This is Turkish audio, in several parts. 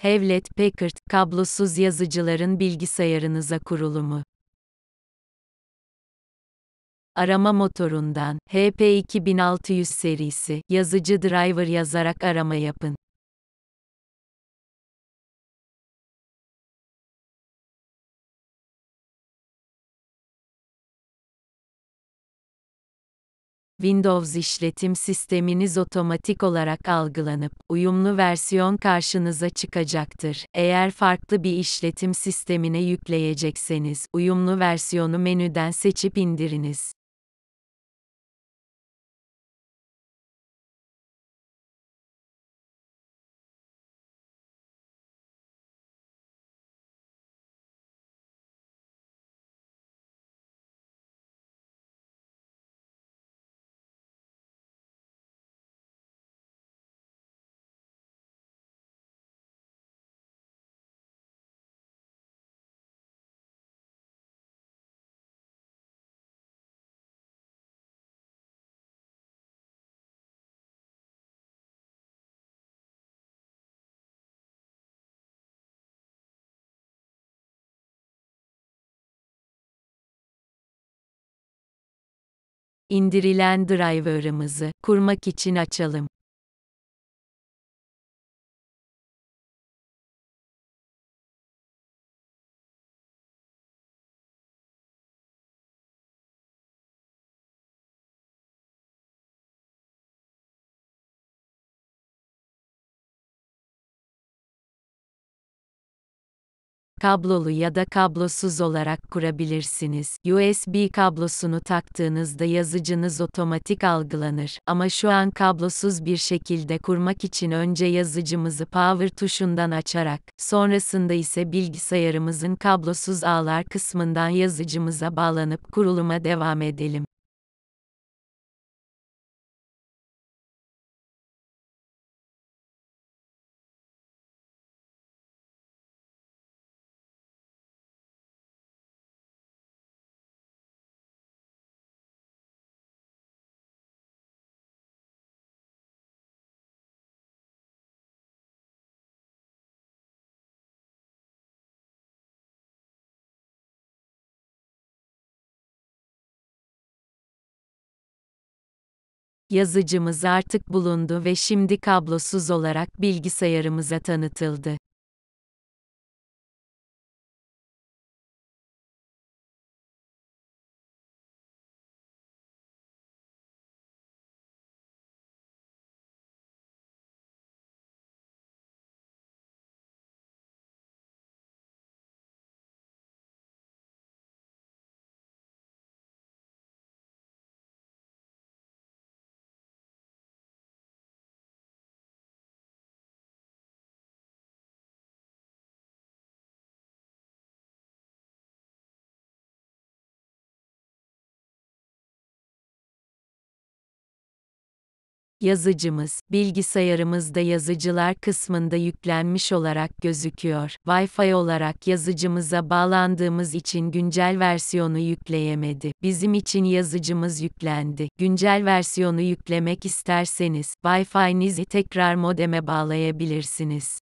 Hewlett Packard, kablosuz yazıcıların bilgisayarınıza kurulumu. Arama motorundan HP 2600 serisi yazıcı driver yazarak arama yapın. Windows işletim sisteminiz otomatik olarak algılanıp uyumlu versiyon karşınıza çıkacaktır. Eğer farklı bir işletim sistemine yükleyecekseniz uyumlu versiyonu menüden seçip indiriniz. indirilen driver'ımızı kurmak için açalım. kablolu ya da kablosuz olarak kurabilirsiniz. USB kablosunu taktığınızda yazıcınız otomatik algılanır ama şu an kablosuz bir şekilde kurmak için önce yazıcımızı power tuşundan açarak, sonrasında ise bilgisayarımızın kablosuz ağlar kısmından yazıcımıza bağlanıp kuruluma devam edelim. Yazıcımız artık bulundu ve şimdi kablosuz olarak bilgisayarımıza tanıtıldı. Yazıcımız, bilgisayarımızda yazıcılar kısmında yüklenmiş olarak gözüküyor. Wi-Fi olarak yazıcımıza bağlandığımız için güncel versiyonu yükleyemedi. Bizim için yazıcımız yüklendi. Güncel versiyonu yüklemek isterseniz, Wi-Fi'nizi tekrar modeme bağlayabilirsiniz.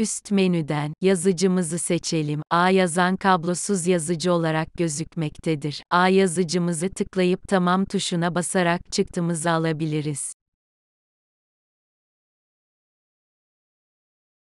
Üst menüden yazıcımızı seçelim. A yazan kablosuz yazıcı olarak gözükmektedir. A yazıcımızı tıklayıp tamam tuşuna basarak çıktımızı alabiliriz.